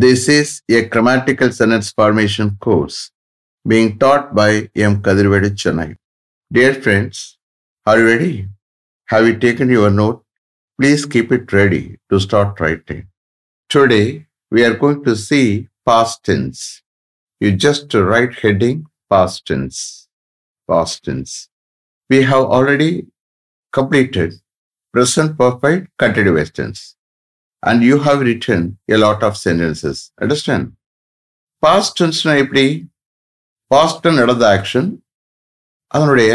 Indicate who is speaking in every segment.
Speaker 1: This is a grammatical sentence formation course being taught by M. Kadirvedu Chennai. Dear friends, are you ready? Have you taken your note? Please keep it ready to start writing. Today, we are going to see past tense. You just write heading past tense. Past tense. We have already completed present perfect continuous tense. And you have written a lot of sentences. Understand? Past டென்ஸ்னா எப்படி past நடந்த action அதனுடைய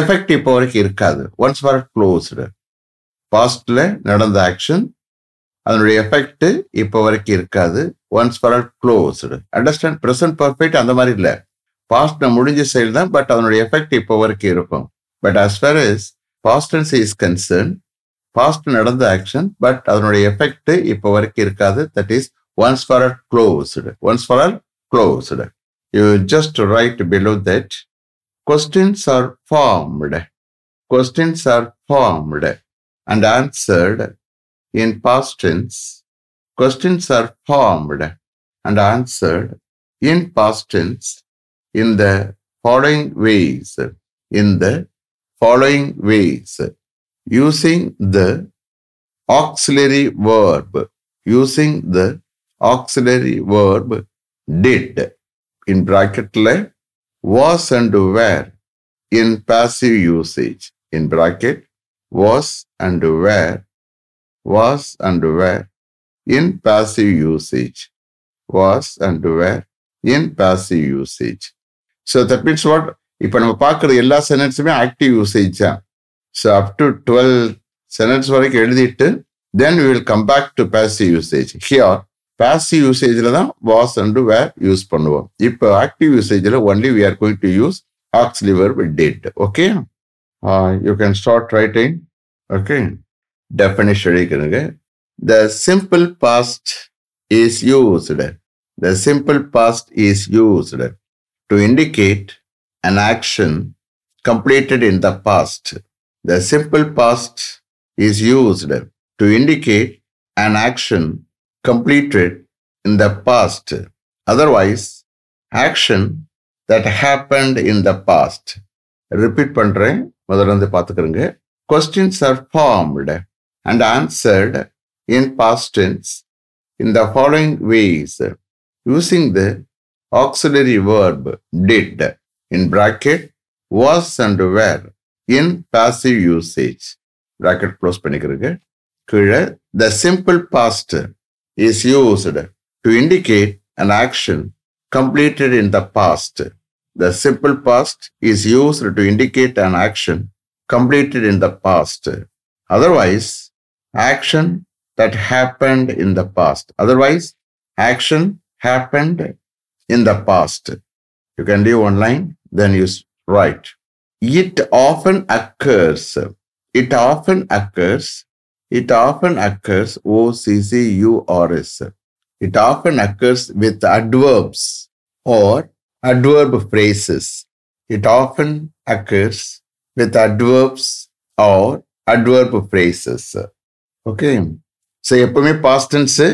Speaker 1: effect இப்போ வரைக்கும் இருக்காது once for closed பாஸ்டில் நடந்த action அதனுடைய effect இப்போ வரைக்கும் இருக்காது once for all closed understand present perfect அந்த மாதிரி இல்லை பாஸ்ட் முடிஞ்ச செயல் தான் பட் அதனுடைய எஃபெக்ட் இப்போ வரைக்கும் இருக்கும் but as far is past tense is concern past நடந்த ஆக்ஷன் பட் அதனுடைய எஃபெக்ட் இப்போ வரைக்கும் இருக்காது that is once for all closed once for all closed you just write below that questions are formed questions are formed and answered in past tense questions are formed and answered in past tense in the following ways in the following ways using the auxiliary verb, using the auxiliary verb did in bracket like was and were in passive usage in bracket was and were was and were in passive usage was and were in passive usage so that means what இப்போ நம்ம பார்க்குற எல்லா சென்டென்ஸுமே active usage தான் so up to twelve sentences வரைக்கும் எழுதிட்டு then we will come back to passive usage here passive யூசேஜில் தான் வாஸ் அண்ட் வேர் யூஸ் பண்ணுவோம் இப்போ ஆக்டிவ் யூசேஜில் only we are going to use auxiliary with did okay you can start writing okay definition எழுதிக்கிறதுங்க the simple past is used the simple past is used to indicate an action completed in the past The simple past is used to indicate an action completed in the past. Otherwise, action that happened in the past. Repeat பண்றேன் முதல்ல வந்து பார்த்துக்கிறேங்க questions are formed and answered in past tense in the following ways using the auxiliary verb did in bracket was and were in passive usage. Bracket close The simple past is used to indicate an action completed in the past. The simple past is used to indicate an action completed in the past. Otherwise, action that happened in the past. Otherwise, action happened in the past. You can do one line, then you write. it often occurs it often occurs it often occurs o c c u r s it often occurs with adverbs or adverb phrases it often occurs with adverbs or adverb phrases okay so எப்பவுமே past tense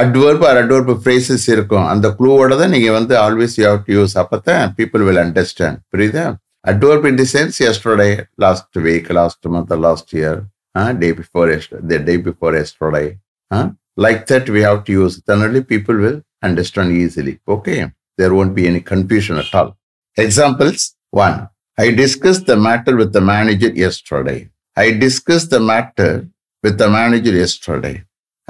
Speaker 1: adverb or adverb phrases இருக்கும் அந்த க்ளூவோட தான் நீங்கள் வந்து always you have to use அப்போ தான் people will understand புரியுதா Adverb in the sense yesterday, last week, last month, or last year, uh, day before yesterday, the day before yesterday. Uh, like that, we have to use it. only people will understand easily. Okay. There won't be any confusion at all. Examples. One, I discussed the matter with the manager yesterday. I discussed the matter with the manager yesterday.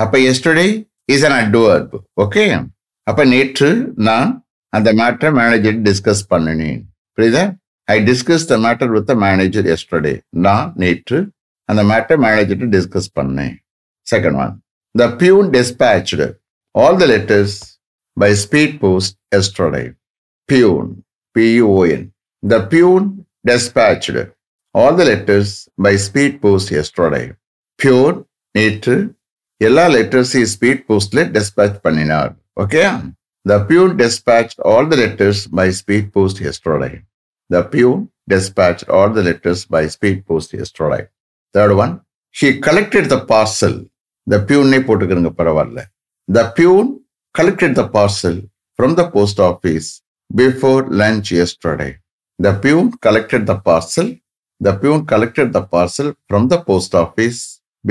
Speaker 1: அப்ப yesterday is an adverb okay அப்ப நேற்று நான் அந்த மேட்டரை manager discuss பண்ணினேன் புரியுதா I discussed the matter with the manager yesterday. நான் நேற்று அந்த மேட்டர் மேனேஜர்கிட்ட டிஸ்கஸ் பண்ணேன் second one the peon dispatch all the letters by speed post yesterday peon peon the peon dispatch all the letters by speed post yesterday peon நேற்று எல்லா லெட்டர்ஸையும் speed போஸ்ட்ல dispatch பண்ணினார் okay the peon dispatch all the letters by speed post yesterday the pew, dispatched all the letters by speed post yesterday. Third one she collected the parcel the பியூன்னே போட்டுக்கிறங்க பரவாயில்ல the peon collected the parcel from the post office before lunch yesterday the peon collected the parcel the peon collected the parcel from the post office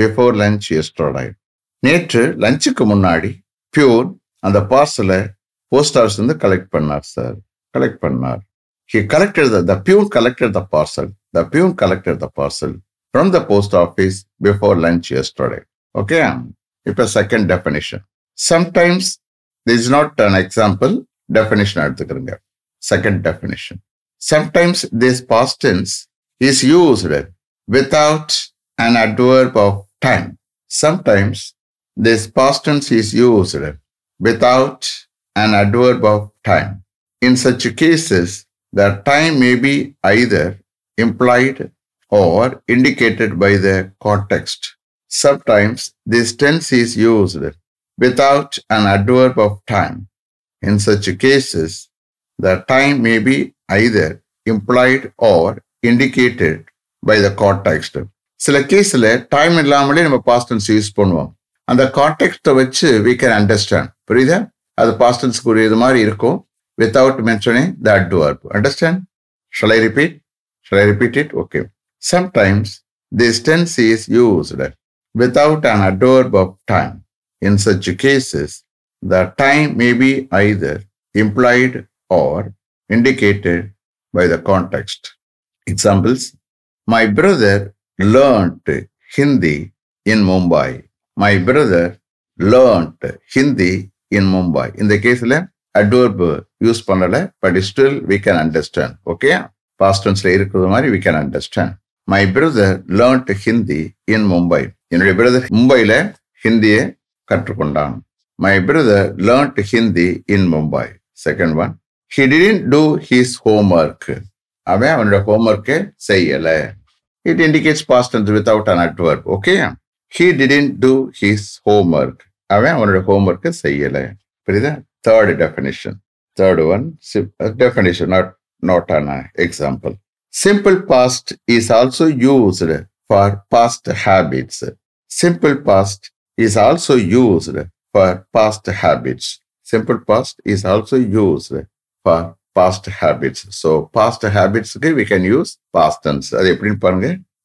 Speaker 1: before lunch yesterday நேற்று லஞ்சுக்கு முன்னாடி peon அந்த பார்சலை post office வந்து collect பண்ணார் sir collect பண்ணார் He collected the, the peon collected the parcel. The peon collected the parcel from the post office before lunch yesterday. Okay, it's a second definition. Sometimes this is not an example. Definition எடுத்துக்கிறங்க second definition. Sometimes this past tense is used without an adverb of time. Sometimes this past tense is used without an adverb of time. In such cases, the time may be either implied or indicated by the context. Sometimes this tense is used without an adverb of time. In such cases, the time may be either implied or indicated by the context. சில கேஸில் time இல்லாமலே நம்ம past tense use பண்ணுவோம் அந்த கான்டெக்ட்டை வச்சு we can understand புரியுதா அது past டென்ஸ்க்கு மாதிரி இருக்கும் without mentioning the adverb. Understand? Shall I repeat? Shall I repeat it? Okay. Sometimes this tense is used without an adverb of time. In such cases, the time may be either implied or indicated by the context. Examples My brother learnt Hindi in Mumbai. My brother learnt Hindi in Mumbai. In the case, adverb use பண்ணல but still we can understand okay பாஸ்டன்ஸ்ல இருக்கிறது மாதிரி we can understand my brother learned Hindi in Mumbai என்னுடைய brother மும்பையில ஹிந்தியை கற்றுக்கொண்டான் my brother learned Hindi in Mumbai second one he didn't do his homework அவன் அவனோட ஹோம்ஒர்க்கை செய்யலை it indicates past and without an adverb okay he didn't do his homework அவன் அவனோட ஹோம்ஒர்க்கை செய்யலை Frida? Third definition. Third one, uh, definition, not, not an example. Simple past is also used for past habits. Simple past is also used for past habits. Simple past is also used for past habits. So past habits, okay, we can use past tense.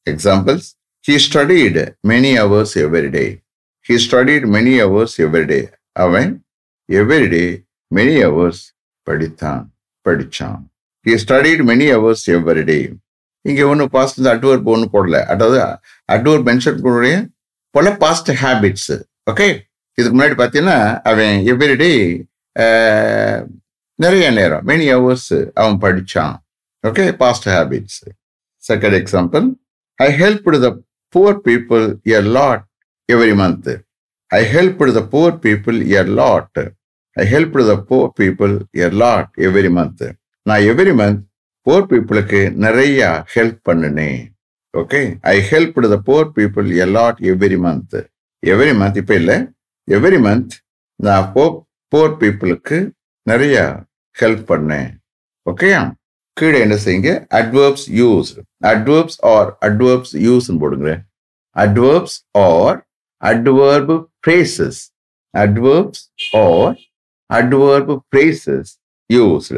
Speaker 1: Examples. He studied many hours every day. He studied many hours every day. அவன் every day many hours படித்தான் படித்தான் he studied many hours every day இங்கே ஒன்றும் past இந்த adverb ஒன்றும் போடல அதாவது adverb mention பண்ணுடைய பல பாஸ்ட் ஹேபிட்ஸு ஓகே இதுக்கு முன்னாடி பார்த்தீங்கன்னா அவன் எவ்ரிடே நிறைய நேரம் மெனி ஹவர்ஸ் அவன் படித்தான் okay past habits second example I help the poor people a lot every month I help the poor people year lot I help the poor people a lot every month நான் every month poor பீப்புளுக்கு நிறைய help பண்ணினேன் okay I help the poor people a lot every month every month இப்போ இல்லை every month நான் போ போர் பீப்புளுக்கு நிறைய ஹெல்ப் பண்ணேன் ஓகேயா கீழே என்ன செய்யுங்க adverbs use adverbs or adverbs யூஸ்ன்னு போடுங்க adverbs or adverb phrases, adverbs or adverb phrases used.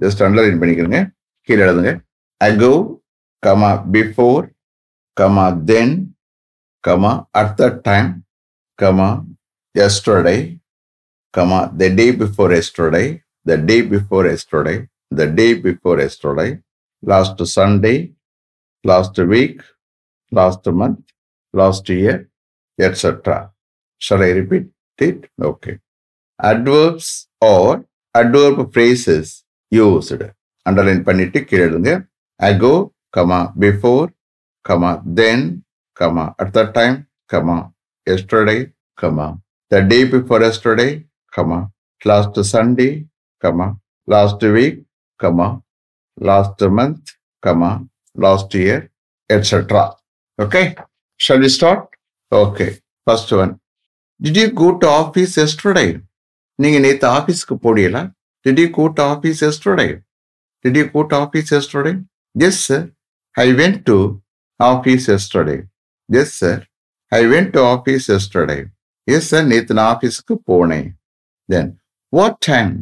Speaker 1: Just underline it. Ago, comma, before, comma, then, comma, at the time, comma, yesterday, comma, the day before yesterday, the day before yesterday, the day before yesterday, last Sunday, last week, last month, last year, etc. Shall I repeat it? Okay. Adverbs or adverb phrases used. Underline பண்ணிட்டு கீழே எழுதுங்க ago comma before comma then comma at the time comma yesterday comma the day before yesterday comma last Sunday comma last week comma last month comma last year etcetera okay shall we start okay first one did you go to office yesterday நீங்கள் நேற்று ஆஃபீஸ்க்கு போடியல did you go to office yesterday did you go office yesterday yes sir I went to office yesterday yes sir I went to office yesterday yes sir நேற்று நான் ஆஃபீஸ்க்கு போனேன் then what time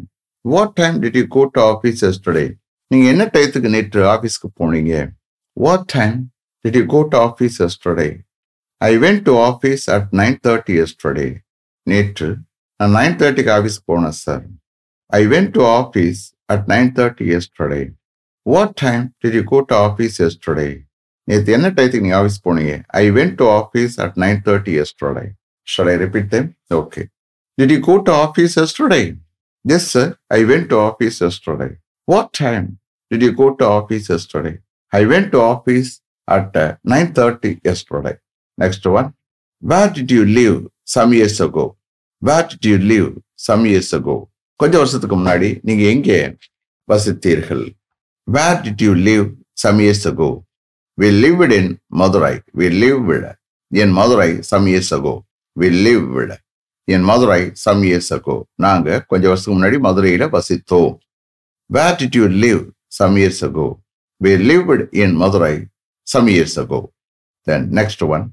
Speaker 1: what time did you go office yesterday நீங்கள் என்ன டயத்துக்கு நேற்று ஆஃபீஸ்க்கு போனீங்க what time did you go to office yesterday I went to office at 9.30 yesterday, நேற்று நான் நைன் தேர்ட்டிக்கு ஆஃபீஸ் போனேன் sir I went to office at nine thirty yesterday what time did you go to office yesterday நேற்று என்ன டயத்துக்கு நீங்கள் office போனீங்க I went to office at nine thirty yesterday shall I repeat them okay did you go to office yesterday yes sir I went to office yesterday what time did you go to office yesterday I went to office at nine thirty yesterday next one where did you leave some years ago? Where did you live some years ago? கொஞ்ச வருஷத்துக்கு முன்னாடி நீங்க எங்கே வசித்தீர்கள் where did you leave some years ago we live lived in Madurai we lived in Madurai some years ago we lived in Madurai some years ago நாங்கள் கொஞ்ச வருஷத்துக்கு முன்னாடி மதுரையில் வசித்தோம் where did you live some years ago we lived in Madurai some years ago then next one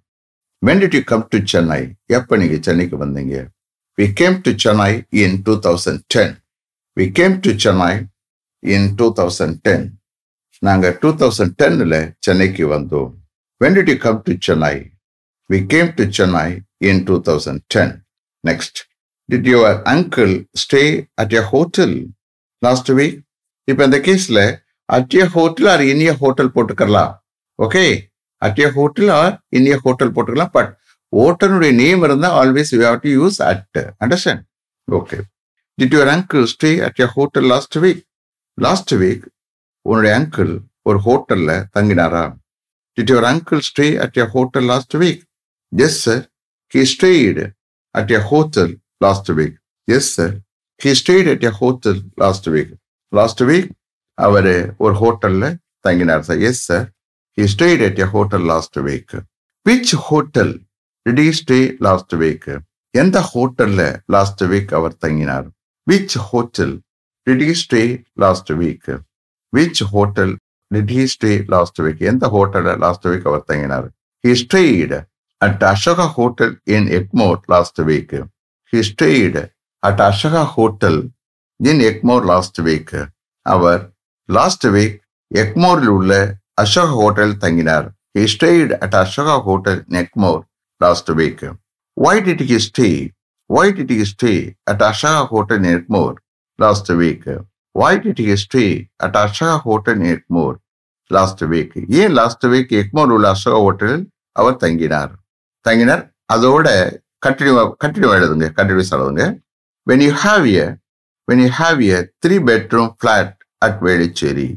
Speaker 1: when did you come to Chennai எப்போ நீங்கள் சென்னைக்கு வந்தீங்க we came to Chennai in two thousand ten we came to Chennai in two thousand ten நாங்கள் two thousand டென்னில் சென்னைக்கு வந்தோம் when did you come to Chennai we came to Chennai in two thousand ten next did your uncle stay at a hotel last week இப்போ இந்த கேஸில் at a hotel or in a hotel போட்டுக்கலாம் okay at hotel or in hotel போட்டுக்கலாம் but ஓட்டனுடைய name இருந்தால் always you have to use at understand okay did your uncle stay at your hotel last week last week உன்னுடைய uncle ஒரு ஹோட்டலில் தங்கினாரா did your uncle stay at your hotel last week yes sir he stayed at your hotel last week yes sir he stayed at your hotel last week last week அவர் ஒரு ஹோட்டலில் தங்கினார் sir yes sir He stayed at a hotel last week. Which hotel did stay last week எந்த ஹோட்டல்ல last week அவர் தங்கினார் which hotel did he stay last week which hotel did stay last week எந்த ஹோட்டல்ல last week அவர் தங்கினார் he stayed at Ashoka hotel in Egmore last week he stayed at Ashoka hotel in Egmore last week அவர் last week எக்மோரில் உள்ள Ashoka hotel தங்கினார் He stayed at Ashoka Hotel, Neckmore, last week. Why did he stay? Why did he stay at Ashoka Hotel, Neckmore, last week? Why did he stay at Ashoka Hotel, Neckmore, last week? ஏன் last week Egmore உள்ள அசோகா ஹோட்டலில் அவர் தங்கினார் தங்கினார் அதோட continue continue எழுதுங்க continuous எழுதுங்க when you have a when you have a three bedroom flat at Velachery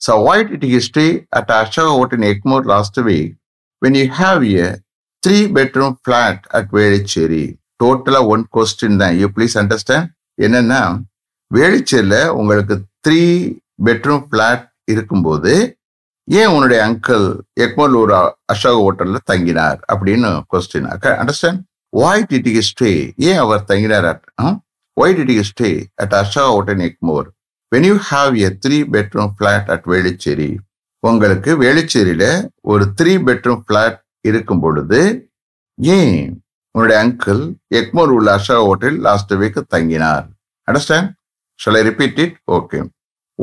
Speaker 1: So why did history at Ashoka in Egmore last week when you have a three bedroom flat at Velachery டோட்டலா one question தான் you please understand என்னன்னா வேளிச்சேரியில் உங்களுக்கு three bedroom flat இருக்கும்போது ஏன் உன்னுடைய uncle எக்மோல் ஒரு அசோக ஹோட்டலில் தங்கினார் அப்படின்னு question understand why did stay ஏன் அவர் தங்கினார் at why did stay at Ashoka hotel Egmore when you have a three bedroom flat at Velachery உங்களுக்கு வேளிச்சேரியில ஒரு த்ரீ பெட்ரூம் ஃப்ளாட் இருக்கும் பொழுது ஏன் உன்னுடைய அங்கிள் எக்மோர் உள்ள அஷா ஹோட்டல் லாஸ்ட் வீக் தங்கினார் understand shall I repeat it okay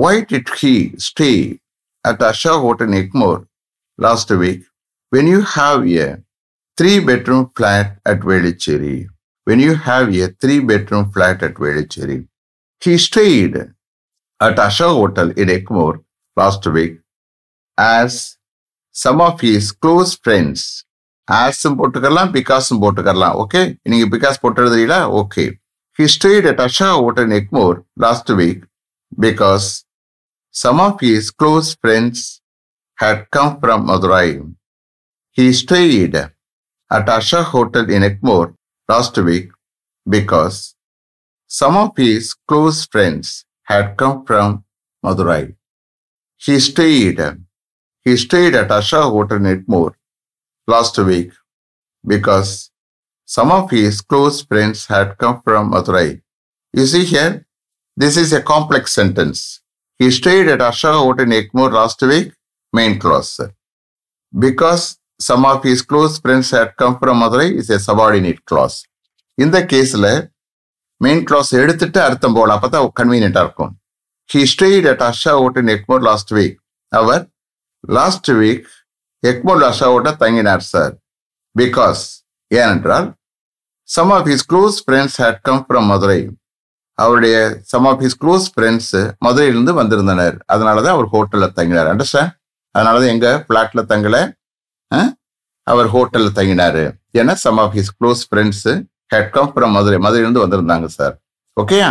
Speaker 1: why it he stay at Asha hotel Egmore last week when you have a three bedroom flat at Velachery when you have a three bedroom flat at Velachery he stayed at Asha Hotel in Ekmore last week as some of his close friends. ஆஸும் போட்டுக்கலாம் பிகாஸும் போட்டுக்கலாம் okay நீங்க because போட்டு எழுதுறீங்களா okay history at Asha Hotel in Ekmore last week because some of his close friends had come from Madurai. He stayed at Asha Hotel in Ekmore last week because some of his close friends had come from Madurai. He stayed, he stayed at Asha Hotel Netmore last week because some of his close friends had come from Madurai. You see here, this is a complex sentence. He stayed at Asha Hotel Netmore last week, main clause. Because some of his close friends had come from Madurai is a subordinate clause. In case கேஸில் main clause எடுத்துட்டு அர்த்தம் போகலாம் அப்போ தான் இருக்கும் இருக்கும் stayed at Asha in Egmore last week அவர் last week Egmore Asha ஓட்ட தங்கினார் சார் பிகாஸ் ஏனென்றால் some of his close friends had come from Madurai அவருடைய some of his close friends மதுரையிலிருந்து வந்திருந்தனர் அதனால தான் அவர் ஹோட்டலில் தங்கினார் அண்டர்ஸ்டாண்ட் அதனால தான் எங்கள் ஃப்ளாட்டில் தங்கலை அவர் ஹோட்டலில் தங்கினார் ஏன்னா some of his close friends had come from Madurai மதுரையிலேருந்து வந்திருந்தாங்க சார் ஓகேயா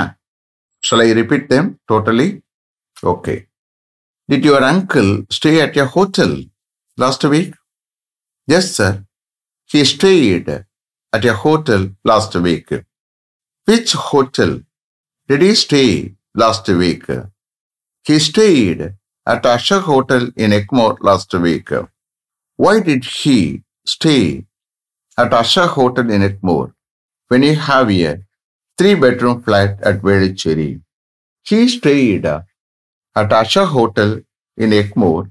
Speaker 1: shall I repeat them totally okay did your uncle stay at your hotel last week yes sir he stayed at your hotel last week which hotel did he stay last week He stayed at Asha Hotel in Ekmore last week. Why did he stay at Asha Hotel in Ekmore when he have a three bedroom flat at Velachery. He stayed at Asha Hotel in Ekmore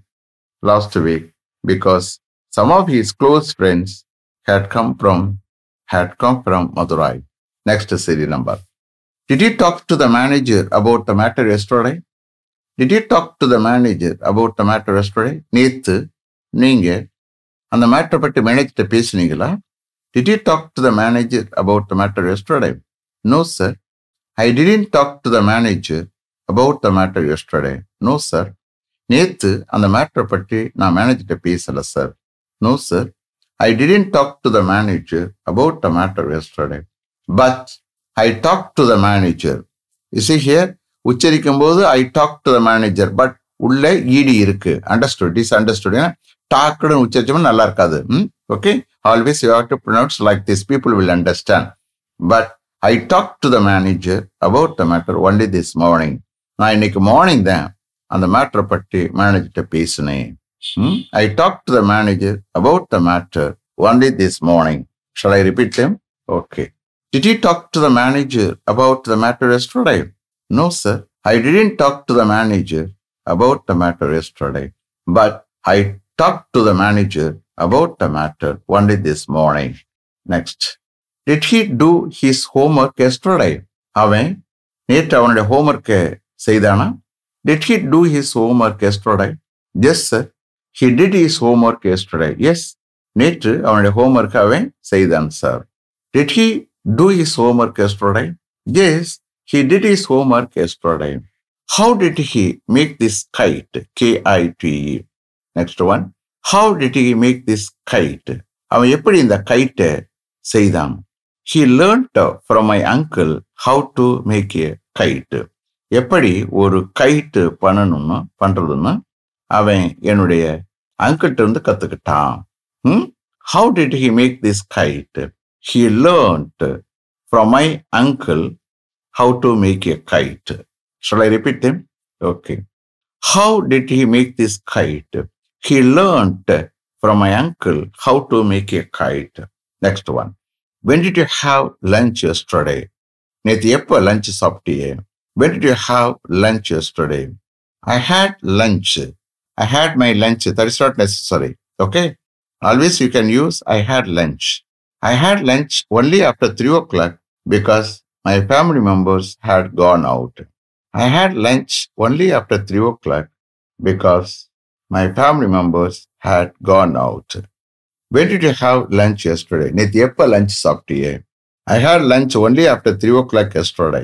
Speaker 1: last week because some of his close friends had come from had come from Madurai. Next city number. Did you talk to the manager about the matter yesterday? Did you talk to the manager about the matter yesterday? நேத்து நீங்க the மேட்டரை பற்றி மேனேஜர்கிட்ட பேசுனீங்களா did you talk to the manager about the matter yesterday? No, sir. I didn't talk to the manager about the matter yesterday. No, sir. நேத்து அந்த மேட்டரை பற்றி நான் மேனேஜர்கிட்ட பேசலை sir no sir I didn't talk to the manager about the matter yesterday but I talk to the manager is he here உச்சரிக்கும் போது I talk to the manager but உள்ளே இடி இருக்கு அண்டர்ஸ்டுட் இஸ் அண்டர்ஸ்டுட் ஏன்னா டாக்குன்னு உச்சரிச்சோம்னா நல்லா இருக்காது ம் Okay? Always you have to pronounce like this. People will understand. But I talked to the manager about the matter only this morning. நான் இன்னைக்கு morning தான் அந்த மேட்டரை பற்றி மேனேஜர்கிட்ட பேசினேன் I talk to the manager about the matter only this morning shall I repeat them okay did you talk to the manager about the matter yesterday no sir I didn't talk to the manager about the matter yesterday but I talk to the manager about the matter only this morning. Next. Did he do his homework yesterday? அவன் நேற்று அவனுடைய ஹோம்ஒர்க்கை செய்தானா did he do his homework yesterday yes sir he did his homework yesterday yes நேற்று அவனுடைய ஹோம்ஒர்க்கை அவன் செய்தான் sir did he do his homework yesterday yes he did his homework yesterday how did he make this kite K I T E next one how did he make this kite அவன் எப்படி இந்த கைட்டை செய்தான் he learned from my uncle how to make a kite எப்படி ஒரு கைட்டு பண்ணணும்னு பண்ணுறதுன்னு அவன் என்னுடைய அங்கிள்கிட்ட இருந்து கற்றுக்கிட்டான் ம் how did he make this kite he learned from my uncle how to make a kite shall I repeat them okay how did he make this kite he learned from my uncle how to make a kite. Next one. When did you have lunch yesterday? the epa lunch saptiye. When did you have lunch yesterday? I had lunch. I had my lunch. That is not necessary. Okay. Always you can use I had lunch. I had lunch only after three o'clock because my family members had gone out. I had lunch only after three o'clock because my family members had gone out. Where did you have lunch yesterday? நேற்று எப்போ lunch சாப்பிட்டியே I had lunch only after three o'clock yesterday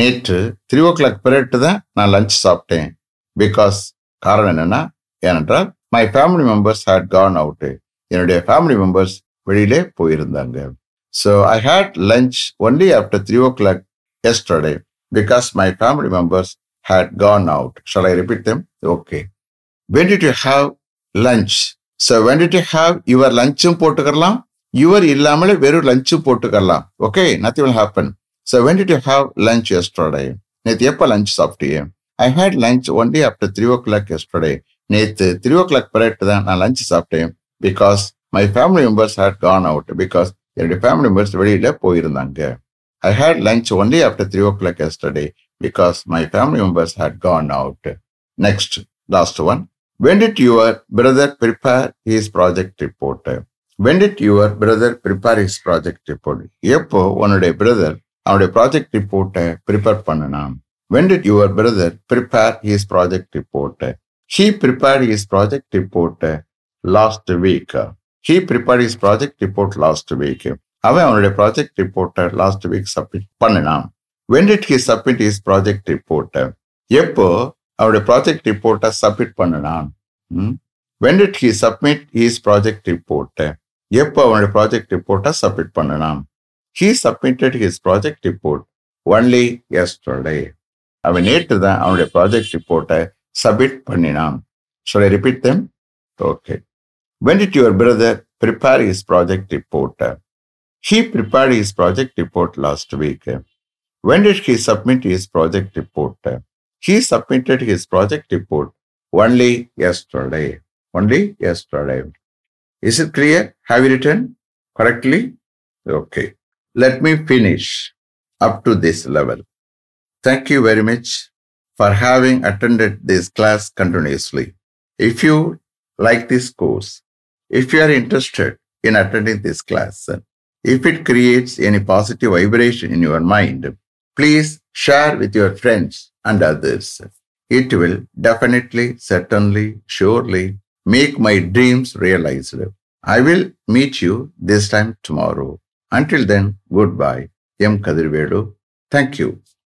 Speaker 1: நேற்று three o'clock பிறகு தான் நான் lunch சாப்பிட்டேன் because காரணம் என்னென்னா ஏனென்றால் my family members had gone out என்னுடைய ஃபேமிலி மெம்பர்ஸ் வெளியிலே போயிருந்தாங்க so I had lunch only after three o'clock yesterday because my family members had gone out shall I repeat them okay when did you have lunch so when did you have your லஞ்சும் போட்டுக்கலாம் your இல்லாமலே வெறும் லஞ்சும் போட்டுக்கலாம் okay nothing will happen so when did you have lunch yesterday நேற்று எப்போ lunch சாப்பிட்டியே I had lunch only after three o'clock yesterday நேற்று த்ரீ ஓ கிளாக் பிறகு தான் நான் லஞ்ச் சாப்பிட்டேன் because my family members had gone out because என்னுடைய family members வெளியில போயிருந்தாங்க I had lunch only after three o'clock yesterday because my family members had gone out next last one When did your brother prepare his project report? When did your brother prepare his project report? எப்போ உன்னுடைய brother அவனுடைய project ரிப்போர்ட்டை prepare பண்ணனாம் when did your brother prepare his project ரிப்போர்ட்டை he prepare his project ரிப்போர்ட்டை last week he prepare his project report last week அவன் அவனுடைய project ரிப்போர்ட்டை லாஸ்ட் வீக் சப்மிட் பண்ணினான் when did he submit his project ரிப்போர்ட்டை எப்போ அவருடைய ப்ராஜெக்ட் ரிப்போர்ட்டை சப்மிட் பண்ணினான் when did he submit his project ரிப்போர்ட்டை எப்போ அவனுடைய ப்ராஜெக்ட் ரிப்போர்ட்டை சப்மிட் பண்ணினான் he submitted his project report only yesterday அவன் நேற்று தான் அவனுடைய ப்ராஜெக்ட் ரிப்போர்ட்டை சப்மிட் பண்ணினான் so repeat them okay when did your brother prepare his project ரிப்போர்ட்டை he prepare his project report last week when did he submit his project ரிப்போர்ட்டை He submitted his project report only yesterday. Only yesterday. Is it clear? Have you written correctly? Okay. Let me finish up to this level. Thank you very much for having attended this class continuously. If you like this course, if you are interested in attending this class, if it creates any positive vibration in your mind, please share with your friends and others. It will definitely, certainly, surely make my dreams realized. I will meet you this time tomorrow. Until then, goodbye. M. Kadirvelu. Thank you.